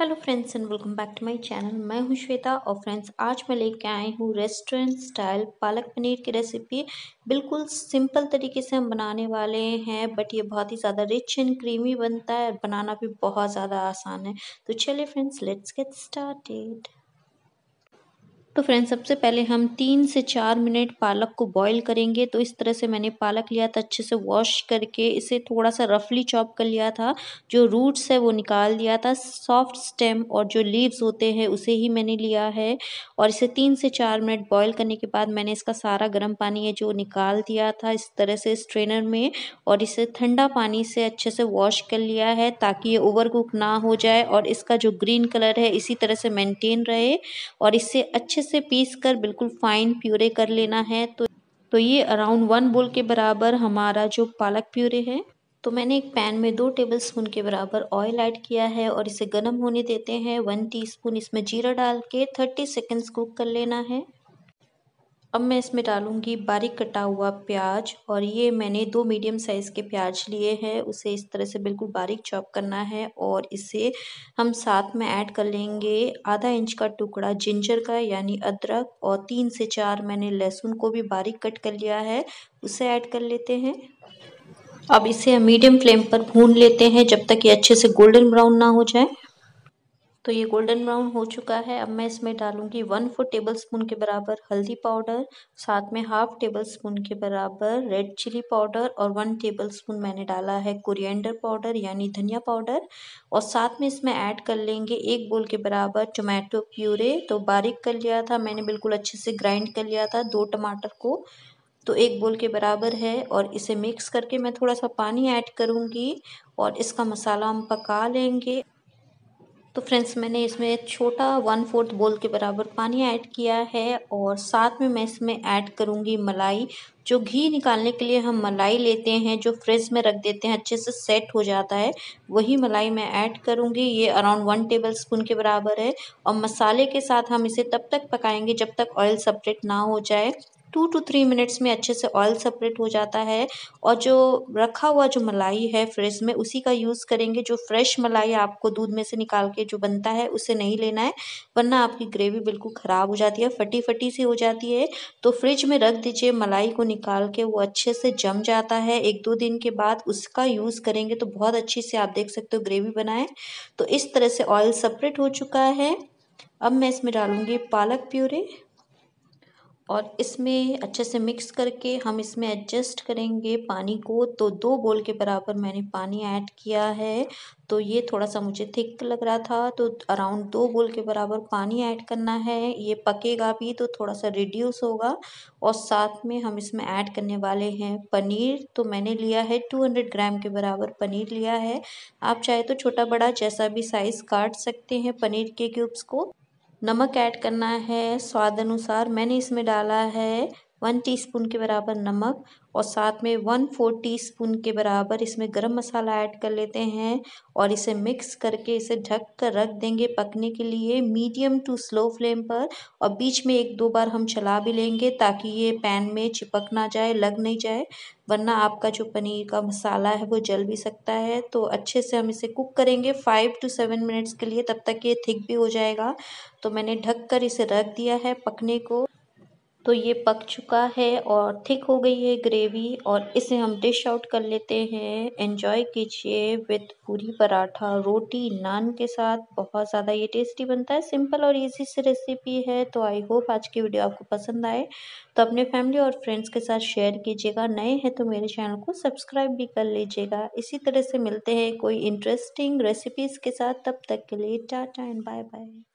hello friends and welcome back to my channel मैं हूं श्वेता और फ्रेंड्स आज मैं लेके आई हूं रेस्टोरेंट स्टाइल पालक पनीर की रेसिपी बिल्कुल सिंपल तरीके से हम बनाने वाले हैं बट ये बहुत ही ज़्यादा रिच एंड क्रीमी बनता है बनाना भी बहुत ज़्यादा आसान है तो चलिए फ्रेंड्स लेट्स गेट स्टार्टेड तो फ्रेंड्स सबसे पहले हम तीन से चार मिनट पालक को बॉईल करेंगे तो इस तरह से मैंने पालक लिया था अच्छे से वॉश करके इसे थोड़ा सा रफली चॉप कर लिया था जो रूट्स है वो निकाल दिया था सॉफ्ट स्टेम और जो लीव्स होते हैं उसे ही मैंने लिया है और इसे तीन से चार मिनट बॉईल करने के बाद मैंने इसका सारा गर्म पानी है जो निकाल दिया था इस तरह से स्ट्रेनर में और इसे ठंडा पानी से अच्छे से वॉश कर लिया है ताकि ये ओवर ना हो जाए और इसका जो ग्रीन कलर है इसी तरह से मेनटेन रहे और इससे अच्छे अच्छे से पीस कर बिल्कुल फाइन प्यूरे कर लेना है तो तो ये अराउंड वन बोल के बराबर हमारा जो पालक प्यूरे है तो मैंने एक पैन में दो टेबल स्पून के बराबर ऑयल ऐड किया है और इसे गर्म होने देते हैं वन टीस्पून इसमें जीरा डाल के थर्टी सेकेंड्स कुक कर लेना है अब मैं इसमें डालूंगी बारीक कटा हुआ प्याज और ये मैंने दो मीडियम साइज़ के प्याज लिए हैं उसे इस तरह से बिल्कुल बारीक चॉप करना है और इसे हम साथ में ऐड कर लेंगे आधा इंच का टुकड़ा जिंजर का यानी अदरक और तीन से चार मैंने लहसुन को भी बारीक कट कर लिया है उसे ऐड कर लेते हैं अब इसे मीडियम फ्लेम पर भून लेते हैं जब तक ये अच्छे से गोल्डन ब्राउन ना हो जाए तो ये गोल्डन ब्राउन हो चुका है अब मैं इसमें डालूंगी वन फोर टेबल स्पून के बराबर हल्दी पाउडर साथ में हाफ टेबल स्पून के बराबर रेड चिली पाउडर और वन टेबल स्पून मैंने डाला है कोरिएंडर पाउडर यानी धनिया पाउडर और साथ में इसमें ऐड कर लेंगे एक बोल के बराबर टोमेटो प्यूरे तो बारीक कर लिया था मैंने बिल्कुल अच्छे से ग्राइंड कर लिया था दो टमाटर को तो एक बोल के बराबर है और इसे मिक्स करके मैं थोड़ा सा पानी ऐड करूँगी और इसका मसाला हम पका लेंगे तो फ्रेंड्स मैंने इसमें छोटा वन फोर्थ बोल के बराबर पानी ऐड किया है और साथ में मैं इसमें ऐड करूँगी मलाई जो घी निकालने के लिए हम मलाई लेते हैं जो फ्रिज में रख देते हैं अच्छे से सेट हो जाता है वही मलाई मैं ऐड करूँगी ये अराउंड वन टेबल स्पून के बराबर है और मसाले के साथ हम इसे तब तक पकाएंगे जब तक ऑयल सेपरेट ना हो जाए टू टू थ्री मिनट्स में अच्छे से ऑयल सेपरेट हो जाता है और जो रखा हुआ जो मलाई है फ्रिज में उसी का यूज़ करेंगे जो फ्रेश मलाई आपको दूध में से निकाल के जो बनता है उसे नहीं लेना है वरना आपकी ग्रेवी बिल्कुल ख़राब हो जाती है फटी फटी सी हो जाती है तो फ्रिज में रख दीजिए मलाई को निकाल के वो अच्छे से जम जाता है एक दो दिन के बाद उसका यूज़ करेंगे तो बहुत अच्छी से आप देख सकते हो ग्रेवी बनाएं तो इस तरह से ऑयल सेपरेट हो चुका है अब मैं इसमें डालूँगी पालक प्यूरे और इसमें अच्छे से मिक्स करके हम इसमें एडजस्ट करेंगे पानी को तो दो बोल के बराबर मैंने पानी ऐड किया है तो ये थोड़ा सा मुझे थिक लग रहा था तो अराउंड दो बोल के बराबर पानी ऐड करना है ये पकेगा भी तो थोड़ा सा रिड्यूस होगा और साथ में हम इसमें ऐड करने वाले हैं पनीर तो मैंने लिया है टू हंड्रेड ग्राम के बराबर पनीर लिया है आप चाहे तो छोटा बड़ा जैसा भी साइज़ काट सकते हैं पनीर के क्यूब्स को नमक ऐड करना है स्वाद अनुसार मैंने इसमें डाला है वन टीस्पून के बराबर नमक और साथ में वन फोर टीस्पून के बराबर इसमें गरम मसाला ऐड कर लेते हैं और इसे मिक्स करके इसे ढक कर रख देंगे पकने के लिए मीडियम टू स्लो फ्लेम पर और बीच में एक दो बार हम चला भी लेंगे ताकि ये पैन में चिपक ना जाए लग नहीं जाए वरना आपका जो पनीर का मसाला है वो जल भी सकता है तो अच्छे से हम इसे कुक करेंगे फाइव टू सेवन मिनट्स के लिए तब तक ये थिक भी हो जाएगा तो मैंने ढक कर इसे रख दिया है पकने को तो ये पक चुका है और थिक हो गई है ग्रेवी और इसे हम डिश आउट कर लेते हैं एंजॉय कीजिए विद पूरी पराठा रोटी नान के साथ बहुत ज़्यादा ये टेस्टी बनता है सिंपल और इजी सी रेसिपी है तो आई होप आज की वीडियो आपको पसंद आए तो अपने फैमिली और फ्रेंड्स के साथ शेयर कीजिएगा नए हैं तो मेरे चैनल को सब्सक्राइब भी कर लीजिएगा इसी तरह से मिलते हैं कोई इंटरेस्टिंग रेसिपीज़ के साथ तब तक के लिए टाटा एंड बाय बाय